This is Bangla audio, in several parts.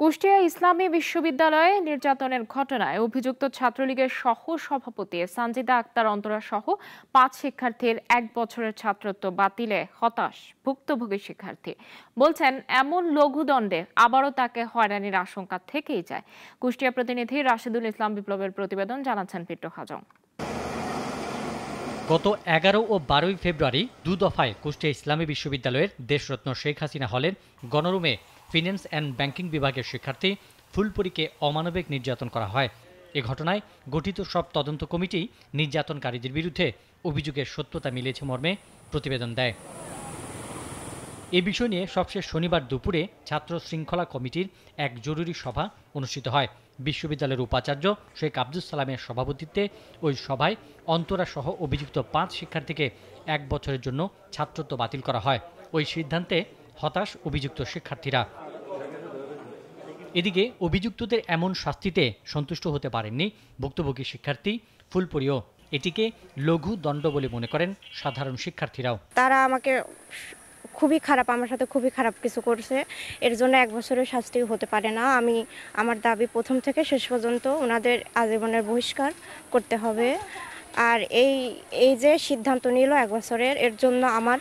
কুষ্টিয়া ইসলামী বিশ্ববিদ্যালয়ে নির্যাতনের ঘটনায় অভিযুক্ত ছাত্রলীগের সহ সভাপতি সানজিদা আক্তার অন্তরা সহ পাঁচ শিক্ষার্থীর এক বছরের ছাত্রত্ব বাতিলে হতাশ ভুক্তভোগী শিক্ষার্থী বলছেন এমন লঘুদণ্ডে আবারও তাকে হয়রানির আশঙ্কা থেকেই যায় কুষ্টিয়া প্রতিনিধি রাশিদুল ইসলাম বিপ্লবের প্রতিবেদন জানাচ্ছেন পিট্টু হাজং গত এগারো ও বারোই ফেব্রুয়ারি দু দফায় কুষ্টিয়া ইসলামী বিশ্ববিদ্যালয়ের দেশরত্ন শেখ হাসিনা হলের গণরুমে ফিন্যান্স অ্যান্ড ব্যাংকিং বিভাগের শিক্ষার্থী ফুলপুরিকে অমানবিক নির্যাতন করা হয় এ ঘটনায় গঠিত সব তদন্ত কমিটি নির্যাতনকারীদের বিরুদ্ধে অভিযোগের সত্যতা মিলেছে মর্মে প্রতিবেদন দেয় এ বিষয় নিয়ে সবশেষ শনিবার দুপুরে ছাত্র শৃঙ্খলা কমিটির এক জরুরি সভা অনুষ্ঠিত হয় বিশ্ববিদ্যালয়ের উপাচার্য শেখ আব্দুল সালামের সভাপতিত্বে ওই সভায় অন্তরা সহ অভিযুক্ত পাঁচ শিক্ষার্থীকে এক বছরের জন্য ছাত্রত্ব বাতিল করা হয় ওই সিদ্ধান্তে হতাশ অভিযুক্ত শিক্ষার্থীরা এদিকে অভিযুক্তদের এমন শাস্তিতে সন্তুষ্ট হতে পারেননি ভুক্তভোগী শিক্ষার্থী ফুলপুরিও এটিকে লঘু দণ্ড বলে মনে করেন সাধারণ শিক্ষার্থীরাও তারা আমাকে খুবই খারাপ আমার সাথে খুবই খারাপ কিছু করছে এর জন্য এক বছরের শাস্তি হতে পারে না আমি আমার দাবি প্রথম থেকে শেষ পর্যন্ত ওনাদের আজীবনের বহিষ্কার করতে হবে আর এই এই যে সিদ্ধান্ত নিল এক বছরের এর জন্য আমার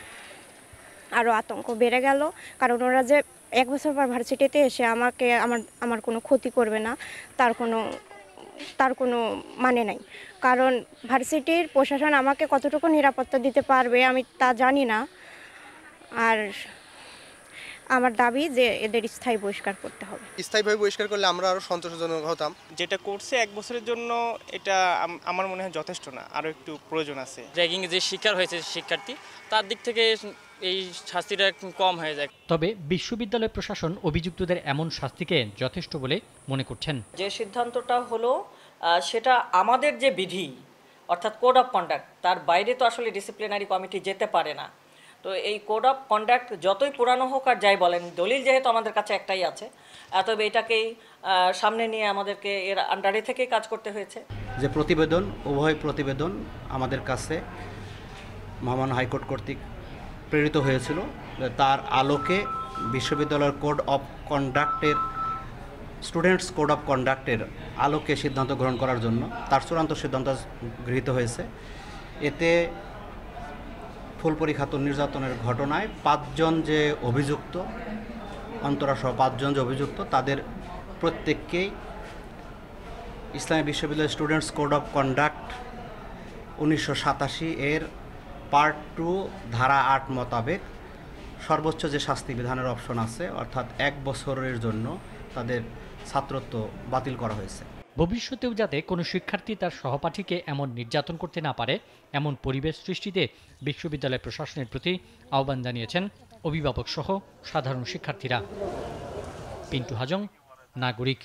আরও আতঙ্ক বেড়ে গেল কারণ ওরা যে এক বছর পর ভার্সিটিতে এসে আমাকে আমার আমার কোনো ক্ষতি করবে না তার কোনো তার কোনো মানে নাই কারণ ভার্সিটির প্রশাসন আমাকে কতটুকু নিরাপত্তা দিতে পারবে আমি তা জানি না আর আমার দাবি যে এদের স্থায়ী বহিষ্কার করতে হবে স্থায়ীভাবে বহিষ্কার করলে আমরা আরও সন্তোষজনক হতাম যেটা করছে এক বছরের জন্য এটা আমার মনে হয় যথেষ্ট না আরও একটু প্রয়োজন আছে র্যাগিং যে শিকার হয়েছে শিক্ষার্থী তার দিক থেকে এই শাস্তিটা কম হয়ে যায় তবে বিশ্ববিদ্যালয় প্রশাসন অভিযুক্তদের এমন শাস্তিকে যথেষ্ট বলে মনে করছেন যে সিদ্ধান্তটা হলো সেটা আমাদের যে বিধি অর্থাৎ কোড অফ কন্ডাক্ট তার বাইরে তো আসলে ডিসিপ্লিনারি কমিটি যেতে পারে না তো এই কোড অফ কন্ডাক্ট যতই পুরানো হোক আর যাই বলেন দলিল যেহেতু আমাদের কাছে একটাই আছে তবে এটাকেই সামনে নিয়ে আমাদেরকে এর আন্ডারে থেকেই কাজ করতে হয়েছে যে প্রতিবেদন উভয় প্রতিবেদন আমাদের কাছে মহামান হাইকোর্ট কর্তৃক প্রেরিত হয়েছিল তার আলোকে বিশ্ববিদ্যালয়ের কোড অফ কন্ডাক্টের স্টুডেন্টস কোড অফ কন্ডাক্টের আলোকে সিদ্ধান্ত গ্রহণ করার জন্য তার চূড়ান্ত সিদ্ধান্ত গৃহীত হয়েছে এতে ফুল খাতুন নির্যাতনের ঘটনায় পাঁচজন যে অভিযুক্ত অন্তরাসহ পাঁচজন যে অভিযুক্ত তাদের প্রত্যেককেই ইসলামী বিশ্ববিদ্যালয় স্টুডেন্টস কোড অফ কন্ডাক্ট উনিশশো সাতাশি এর পার্ট টু ধারা আট মোতাবেক সর্বোচ্চ যে শাস্তি বিধানের অপশন আছে অর্থাৎ এক বছরের জন্য তাদের ছাত্রত্ব বাতিল করা হয়েছে ভবিষ্যতেও যাতে কোনো শিক্ষার্থী তার সহপাঠীকে এমন নির্যাতন করতে না পারে এমন পরিবেশ সৃষ্টিতে বিশ্ববিদ্যালয় প্রশাসনের প্রতি আহ্বান জানিয়েছেন অভিভাবক সহ সাধারণ শিক্ষার্থীরা পিন্টু হাজং নাগরিক